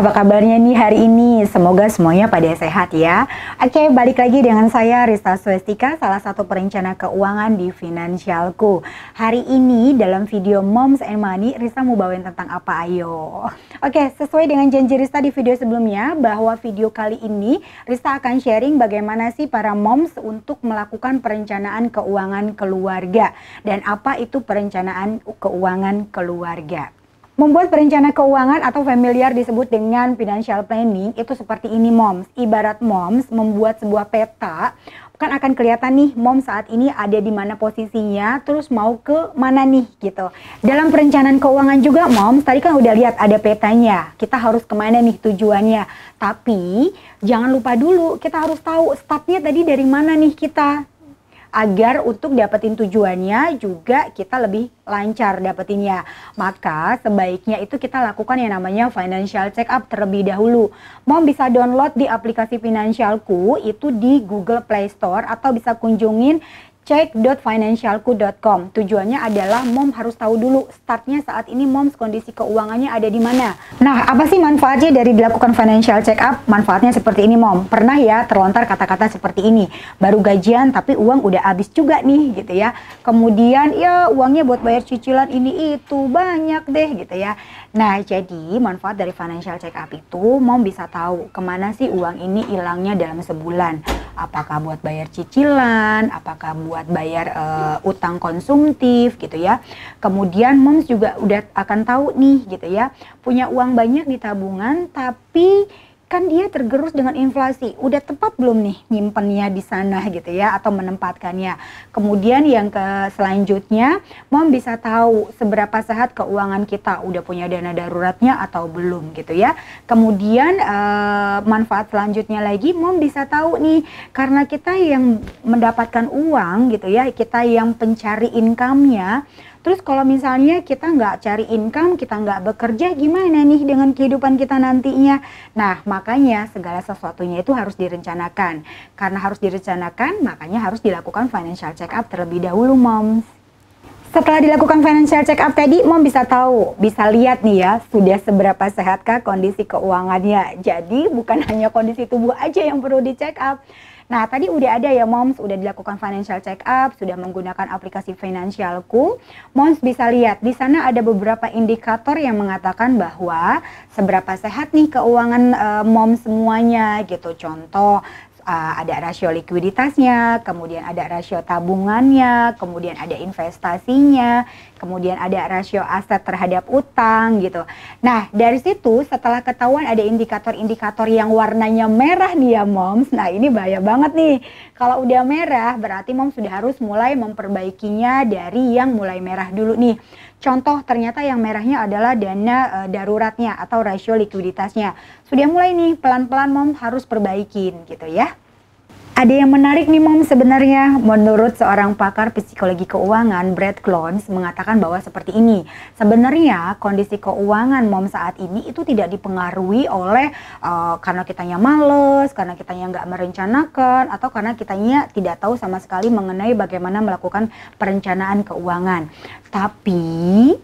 Apa kabarnya nih hari ini? Semoga semuanya pada sehat ya. Oke, balik lagi dengan saya Rista Suestika, salah satu perencana keuangan di Finansialku. Hari ini dalam video Moms and Money, Rista mau bawain tentang apa ayo? Oke, sesuai dengan janji Rista di video sebelumnya bahwa video kali ini Rista akan sharing bagaimana sih para moms untuk melakukan perencanaan keuangan keluarga dan apa itu perencanaan keuangan keluarga. Membuat perencana keuangan atau familiar disebut dengan financial planning itu seperti ini moms. Ibarat moms membuat sebuah peta, kan akan kelihatan nih mom saat ini ada di mana posisinya, terus mau ke mana nih gitu. Dalam perencanaan keuangan juga moms, tadi kan udah lihat ada petanya, kita harus kemana nih tujuannya. Tapi jangan lupa dulu kita harus tahu startnya tadi dari mana nih kita agar untuk dapetin tujuannya juga kita lebih lancar dapetinnya. Maka sebaiknya itu kita lakukan yang namanya financial check up terlebih dahulu. mau bisa download di aplikasi Finansialku itu di Google Play Store atau bisa kunjungin cek.financialku.com. Tujuannya adalah mom harus tahu dulu startnya saat ini mom kondisi keuangannya ada di mana. Nah, apa sih manfaatnya dari dilakukan financial check up? Manfaatnya seperti ini mom. Pernah ya terlontar kata-kata seperti ini. Baru gajian tapi uang udah habis juga nih gitu ya. Kemudian ya uangnya buat bayar cicilan ini itu banyak deh gitu ya. Nah, jadi manfaat dari financial check up itu mom bisa tahu kemana sih uang ini hilangnya dalam sebulan apakah buat bayar cicilan, apakah buat bayar uh, utang konsumtif gitu ya. Kemudian moms juga udah akan tahu nih gitu ya, punya uang banyak di tabungan tapi kan dia tergerus dengan inflasi. Udah tepat belum nih nyimpennya di sana gitu ya atau menempatkannya. Kemudian yang ke selanjutnya, mom bisa tahu seberapa sehat keuangan kita, udah punya dana daruratnya atau belum gitu ya. Kemudian uh, manfaat selanjutnya lagi, mom bisa tahu nih karena kita yang mendapatkan uang gitu ya, kita yang pencari income-nya Terus kalau misalnya kita nggak cari income, kita nggak bekerja, gimana nih dengan kehidupan kita nantinya? Nah, makanya segala sesuatunya itu harus direncanakan. Karena harus direncanakan, makanya harus dilakukan financial check up terlebih dahulu, moms. Setelah dilakukan financial check up tadi, mom bisa tahu, bisa lihat nih ya, sudah seberapa sehatkah kondisi keuangannya. Jadi bukan hanya kondisi tubuh aja yang perlu di check up, Nah, tadi udah ada ya moms, udah dilakukan financial check up, sudah menggunakan aplikasi Financialku. Moms bisa lihat di sana ada beberapa indikator yang mengatakan bahwa seberapa sehat nih keuangan uh, moms semuanya gitu. Contoh eh, ada rasio likuiditasnya, kemudian ada rasio tabungannya, kemudian ada investasinya, kemudian ada rasio aset terhadap utang gitu. Nah, dari situ setelah ketahuan ada indikator-indikator yang warnanya merah nih ya moms. Nah, ini bahaya banget nih. Kalau udah merah berarti moms sudah harus mulai memperbaikinya dari yang mulai merah dulu nih. Contoh ternyata yang merahnya adalah dana e, daruratnya atau rasio likuiditasnya. Sudah mulai nih pelan-pelan moms harus perbaikin gitu ya. Ada yang menarik nih Mom sebenarnya. Menurut seorang pakar psikologi keuangan, Brad Clones mengatakan bahwa seperti ini. Sebenarnya kondisi keuangan Mom saat ini itu tidak dipengaruhi oleh uh, karena kitanya males, karena kitanya nggak merencanakan, atau karena kitanya tidak tahu sama sekali mengenai bagaimana melakukan perencanaan keuangan. Tapi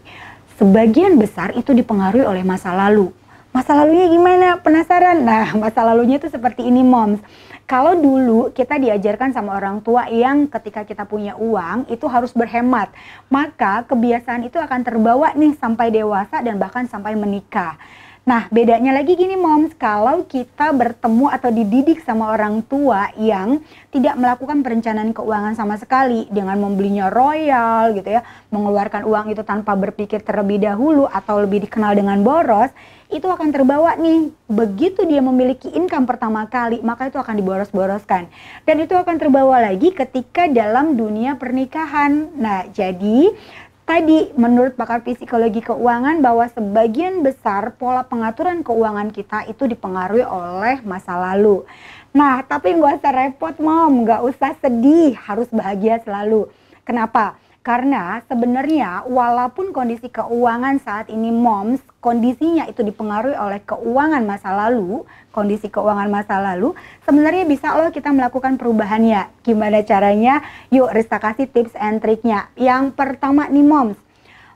sebagian besar itu dipengaruhi oleh masa lalu masa lalunya gimana? Penasaran? Nah, masa lalunya itu seperti ini, moms. Kalau dulu kita diajarkan sama orang tua yang ketika kita punya uang itu harus berhemat, maka kebiasaan itu akan terbawa nih sampai dewasa dan bahkan sampai menikah. Nah, bedanya lagi gini moms, kalau kita bertemu atau dididik sama orang tua yang tidak melakukan perencanaan keuangan sama sekali dengan membelinya royal gitu ya, mengeluarkan uang itu tanpa berpikir terlebih dahulu atau lebih dikenal dengan boros, itu akan terbawa nih. Begitu dia memiliki income pertama kali, maka itu akan diboros-boroskan. Dan itu akan terbawa lagi ketika dalam dunia pernikahan. Nah, jadi Tadi menurut pakar psikologi keuangan bahwa sebagian besar pola pengaturan keuangan kita itu dipengaruhi oleh masa lalu. Nah, tapi nggak usah repot mom, Gak usah sedih, harus bahagia selalu. Kenapa? Karena sebenarnya walaupun kondisi keuangan saat ini moms, kondisinya itu dipengaruhi oleh keuangan masa lalu, kondisi keuangan masa lalu, sebenarnya bisa loh kita melakukan perubahannya. Gimana caranya? Yuk Rista kasih tips and triknya. Yang pertama nih moms,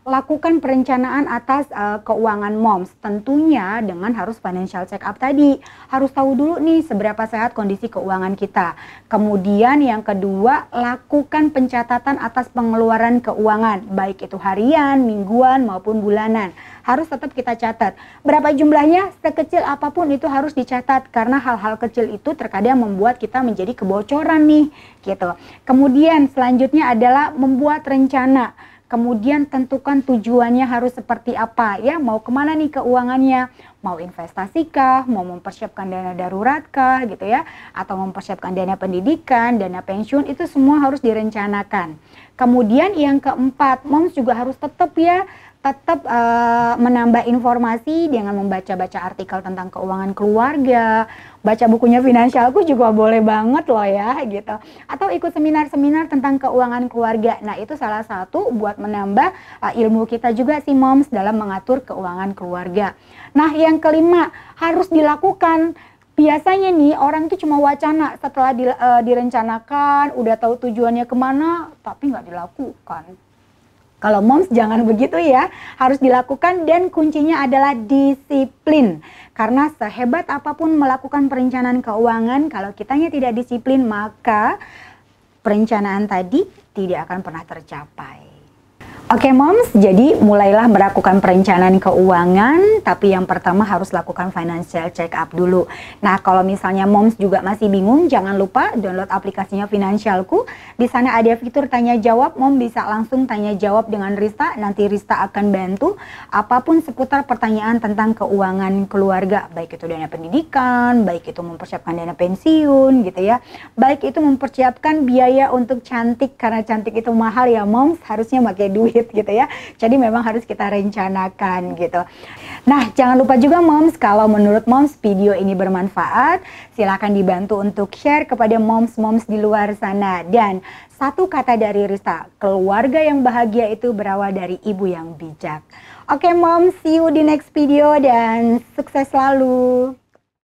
lakukan perencanaan atas uh, keuangan moms. Tentunya dengan harus financial check up tadi. Harus tahu dulu nih seberapa sehat kondisi keuangan kita. Kemudian yang kedua, lakukan pencatatan atas pengeluaran keuangan, baik itu harian, mingguan maupun bulanan. Harus tetap kita catat. Berapa jumlahnya? Sekecil apapun itu harus dicatat karena hal-hal kecil itu terkadang membuat kita menjadi kebocoran nih, gitu. Kemudian selanjutnya adalah membuat rencana kemudian tentukan tujuannya harus seperti apa ya mau kemana nih keuangannya mau investasi mau mempersiapkan dana darurat kah gitu ya atau mempersiapkan dana pendidikan dana pensiun itu semua harus direncanakan kemudian yang keempat moms juga harus tetap ya tetap uh, eh, menambah informasi dengan membaca-baca artikel tentang keuangan keluarga, baca bukunya finansialku juga boleh banget loh ya gitu. Atau ikut seminar-seminar tentang keuangan keluarga. Nah, itu salah satu buat menambah uh, ilmu kita juga sih moms dalam mengatur keuangan keluarga. Nah, yang kelima harus dilakukan biasanya nih orang tuh cuma wacana setelah di, uh, direncanakan, udah tahu tujuannya kemana, tapi nggak dilakukan. Kalau moms jangan begitu ya, harus dilakukan dan kuncinya adalah disiplin. Karena sehebat apapun melakukan perencanaan keuangan, kalau kitanya tidak disiplin maka perencanaan tadi tidak akan pernah tercapai. Oke okay, moms, jadi mulailah melakukan perencanaan keuangan, tapi yang pertama harus lakukan financial check up dulu. Nah kalau misalnya moms juga masih bingung, jangan lupa download aplikasinya Finansialku. Di sana ada fitur tanya jawab, mom bisa langsung tanya jawab dengan Rista, nanti Rista akan bantu apapun seputar pertanyaan tentang keuangan keluarga, baik itu dana pendidikan, baik itu mempersiapkan dana pensiun gitu ya, baik itu mempersiapkan biaya untuk cantik, karena cantik itu mahal ya moms, harusnya pakai duit sakit gitu ya. Jadi memang harus kita rencanakan gitu. Nah, jangan lupa juga moms kalau menurut moms video ini bermanfaat, silakan dibantu untuk share kepada moms-moms di luar sana dan satu kata dari Rista, keluarga yang bahagia itu berawal dari ibu yang bijak. Oke mom, see you di next video dan sukses selalu.